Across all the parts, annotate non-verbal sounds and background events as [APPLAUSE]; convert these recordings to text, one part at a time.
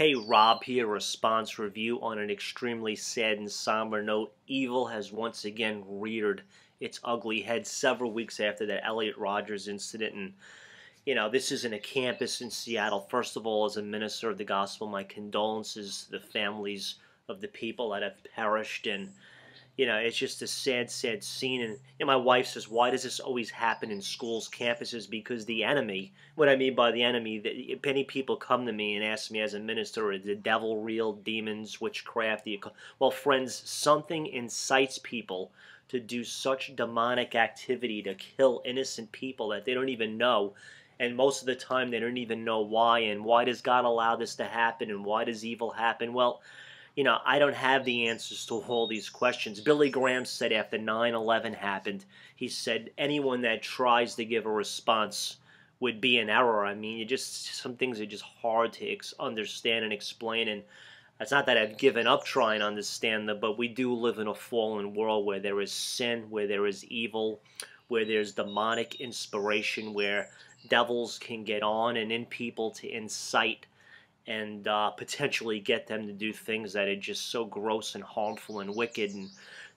Hey, Rob here, response review on an extremely sad and somber note. Evil has once again reared its ugly head several weeks after that Elliot Rodgers incident. And, you know, this isn't a campus in Seattle. First of all, as a minister of the gospel, my condolences to the families of the people that have perished. And, you know, it's just a sad, sad scene. And you know, my wife says, "Why does this always happen in schools, campuses?" Because the enemy. What I mean by the enemy, that many people come to me and ask me as a minister, "Is the devil real? Demons, witchcraft?" The well, friends, something incites people to do such demonic activity to kill innocent people that they don't even know and most of the time they don't even know why and why does God allow this to happen and why does evil happen? Well, you know, I don't have the answers to all these questions. Billy Graham said after 9 11 happened, he said anyone that tries to give a response would be an error. I mean, you just, some things are just hard to understand and explain. And it's not that I've given up trying to understand them, but we do live in a fallen world where there is sin, where there is evil, where there's demonic inspiration, where devils can get on and in people to incite and uh, potentially get them to do things that are just so gross and harmful and wicked and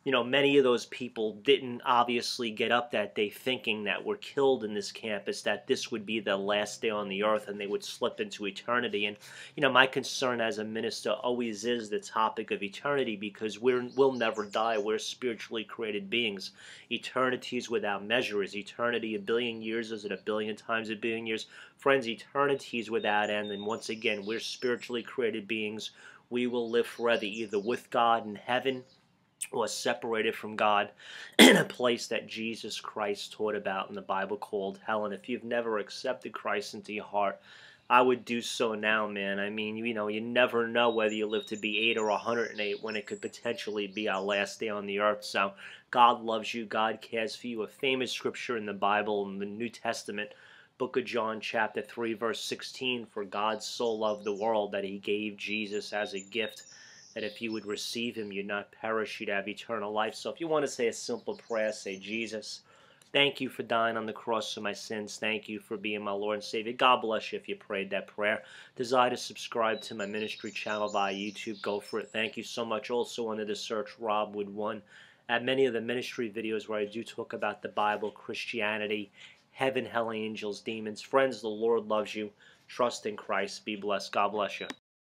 you know, many of those people didn't obviously get up that day thinking that we're killed in this campus, that this would be the last day on the earth and they would slip into eternity. And, you know, my concern as a minister always is the topic of eternity because we're, we'll never die. We're spiritually created beings. Eternity is without measure. Is eternity a billion years? Is it a billion times a billion years? Friends, eternity is without end. And once again, we're spiritually created beings. We will live forever, either with God in heaven was separated from God [CLEARS THROAT] in a place that Jesus Christ taught about in the Bible called hell. And if you've never accepted Christ into your heart, I would do so now, man. I mean, you know, you never know whether you live to be 8 or 108 when it could potentially be our last day on the earth. So, God loves you, God cares for you. A famous scripture in the Bible, in the New Testament, book of John, chapter 3, verse 16 For God so loved the world that he gave Jesus as a gift that if you would receive him, you'd not perish, you'd have eternal life. So if you want to say a simple prayer, say, Jesus, thank you for dying on the cross for my sins. Thank you for being my Lord and Savior. God bless you if you prayed that prayer. Desire to subscribe to my ministry channel via YouTube. Go for it. Thank you so much. Also under the search, Rob Wood 1. At many of the ministry videos where I do talk about the Bible, Christianity, heaven, hell, angels, demons. Friends, the Lord loves you. Trust in Christ. Be blessed. God bless you.